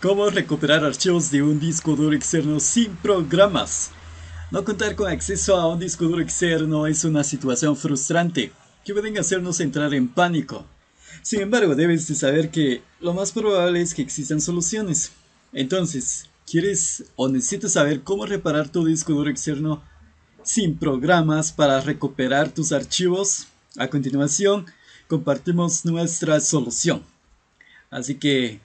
Cómo recuperar archivos de un disco duro externo sin programas. No contar con acceso a un disco duro externo es una situación frustrante que pueden hacernos entrar en pánico. Sin embargo, debes de saber que lo más probable es que existan soluciones. Entonces, ¿quieres o necesitas saber cómo reparar tu disco duro externo sin programas para recuperar tus archivos? A continuación, compartimos nuestra solución. Así que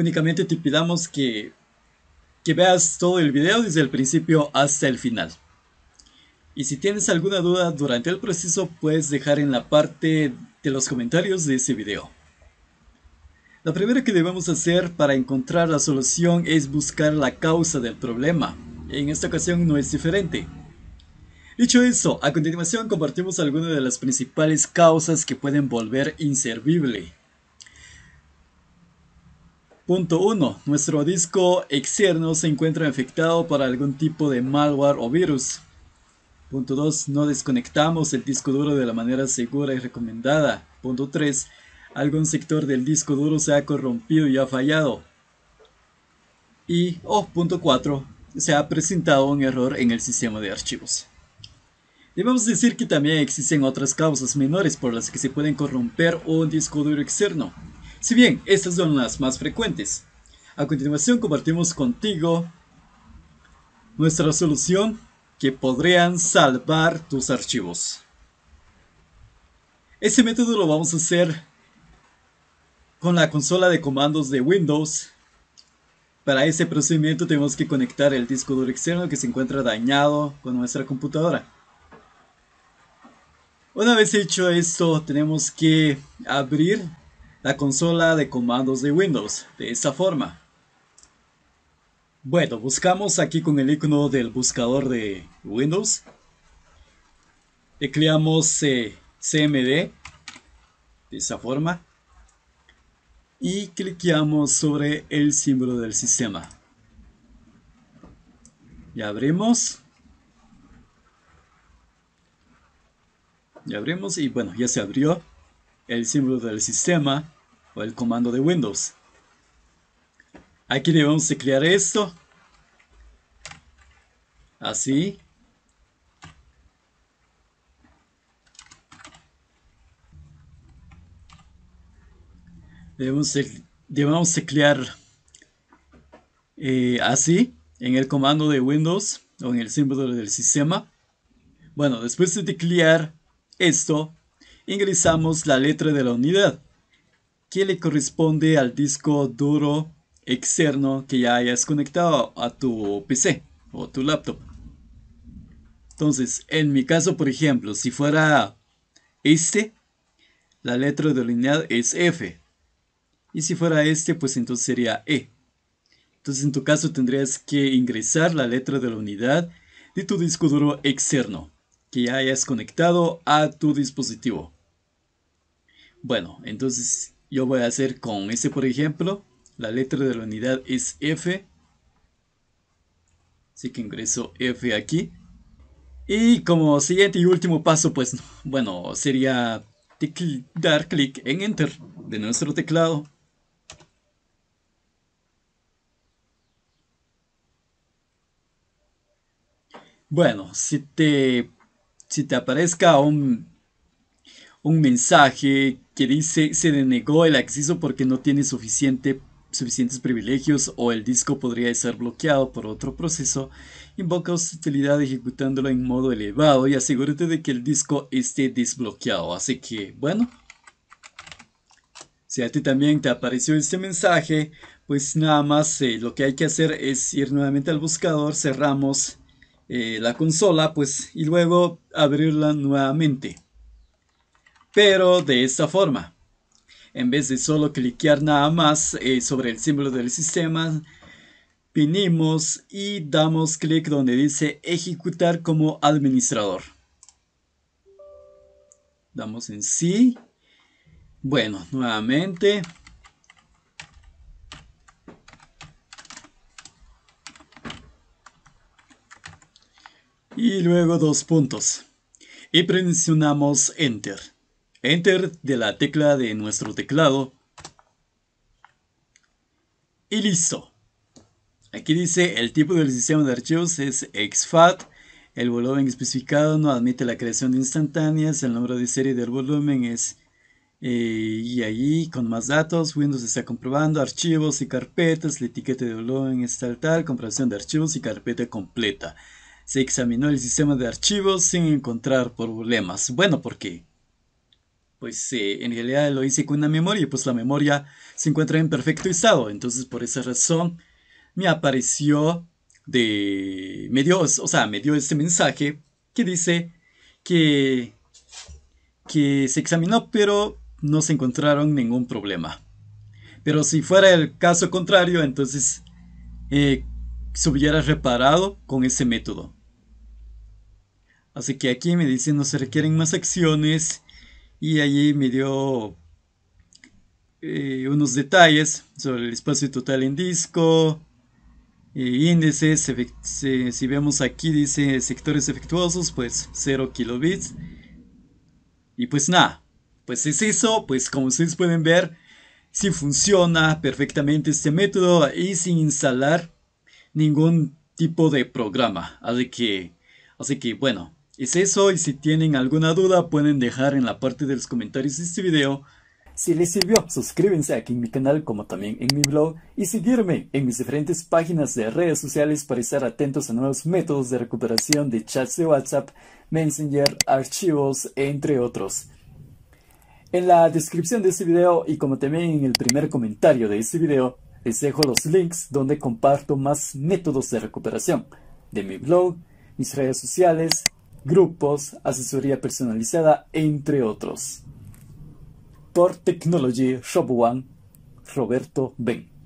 únicamente te pidamos que, veas todo el video desde el principio hasta el final. Y si tienes alguna duda durante el proceso, puedes dejar en la parte de los comentarios de ese video. La primera que debemos hacer para encontrar la solución es buscar la causa del problema. En esta ocasión no es diferente. Dicho eso, a continuación compartimos algunas de las principales causas que pueden volver inservible Punto 1. Nuestro disco externo se encuentra infectado por algún tipo de malware o virus. Punto 2. No desconectamos el disco duro de la manera segura y recomendada. Punto 3. Algún sector del disco duro se ha corrompido y ha fallado. Y, oh, punto 4. Se ha presentado un error en el sistema de archivos. Debemos decir que también existen otras causas menores por las que se pueden corromper un disco duro externo, si bien estas son las más frecuentes, a continuación compartimos contigo nuestra solución que podrían salvar tus archivos. Este método lo vamos a hacer con la consola de comandos de Windows. Para ese procedimiento tenemos que conectar el disco duro externo que se encuentra dañado con nuestra computadora. Una vez hecho esto, tenemos que abrir la consola de comandos de Windows de esta forma. Bueno, buscamos aquí con el icono del buscador de Windows. Tecleamos eh, CMD de esta forma y cliqueamos sobre el símbolo del sistema. Y abrimos. Y abrimos y bueno, ya se abrió el símbolo del sistema o el comando de Windows. Aquí debemos de crear esto. Así. Debemos de, debemos crear eh, así en el comando de Windows o en el símbolo del sistema. Bueno, después de teclear esto, ingresamos la letra de la unidad, que le corresponde al disco duro externo que ya hayas conectado a tu PC o tu laptop. Entonces, en mi caso, por ejemplo, si fuera este, la letra de la unidad es F. Y si fuera este, pues entonces sería E. Entonces, en tu caso, tendrías que ingresar la letra de la unidad de tu disco duro externo que ya hayas conectado a tu dispositivo. Bueno, entonces yo voy a hacer con este, por ejemplo, la letra de la unidad es F. Así que ingreso F aquí. Y como siguiente y último paso, pues, bueno, sería dar clic en Enter de nuestro teclado. Bueno, si te, si te aparezca un un mensaje que dice se denegó el acceso porque no tiene suficiente, suficientes privilegios o el disco podría ser bloqueado por otro proceso, invoca utilidad ejecutándolo en modo elevado y asegúrate de que el disco esté desbloqueado. Así que, bueno, si a ti también te apareció este mensaje, pues nada más eh, lo que hay que hacer es ir nuevamente al buscador, cerramos eh, la consola, pues y luego abrirla nuevamente pero de esta forma. En vez de solo cliquear nada más eh, sobre el símbolo del sistema, vinimos y damos clic donde dice ejecutar como administrador. Damos en sí. Bueno, nuevamente. Y luego dos puntos. Y presionamos Enter. Enter de la tecla de nuestro teclado. Y listo. Aquí dice el tipo del sistema de archivos es exFAT. El volumen especificado no admite la creación de instantáneas. El número de serie del volumen es eh, y ahí con más datos, Windows está comprobando archivos y carpetas, la etiqueta de volumen es tal tal, comprobación de archivos y carpeta completa. Se examinó el sistema de archivos sin encontrar problemas. Bueno, porque pues eh, en realidad lo hice con una memoria y pues la memoria se encuentra en perfecto estado. Entonces por esa razón me apareció de... me dio, o sea, me dio este mensaje que dice que, que se examinó pero no se encontraron ningún problema. Pero si fuera el caso contrario, entonces eh, se hubiera reparado con ese método. Así que aquí me dicen no se requieren más acciones y allí me dio eh, unos detalles sobre el espacio total en disco, eh, índices, si vemos aquí dice sectores efectuosos, pues 0 kilobits. Y pues nada, pues es eso, pues como ustedes pueden ver, si funciona perfectamente este método y sin instalar ningún tipo de programa. Así que, así que bueno, es eso y si tienen alguna duda pueden dejar en la parte de los comentarios de este video. Si les sirvió, suscríbanse aquí en mi canal como también en mi blog y seguirme en mis diferentes páginas de redes sociales para estar atentos a nuevos métodos de recuperación de chats de WhatsApp, Messenger, archivos, entre otros. En la descripción de este video y como también en el primer comentario de este video, les dejo los links donde comparto más métodos de recuperación de mi blog, mis redes sociales, grupos, asesoría personalizada, entre otros. Por Technology Shop One, Roberto Ben.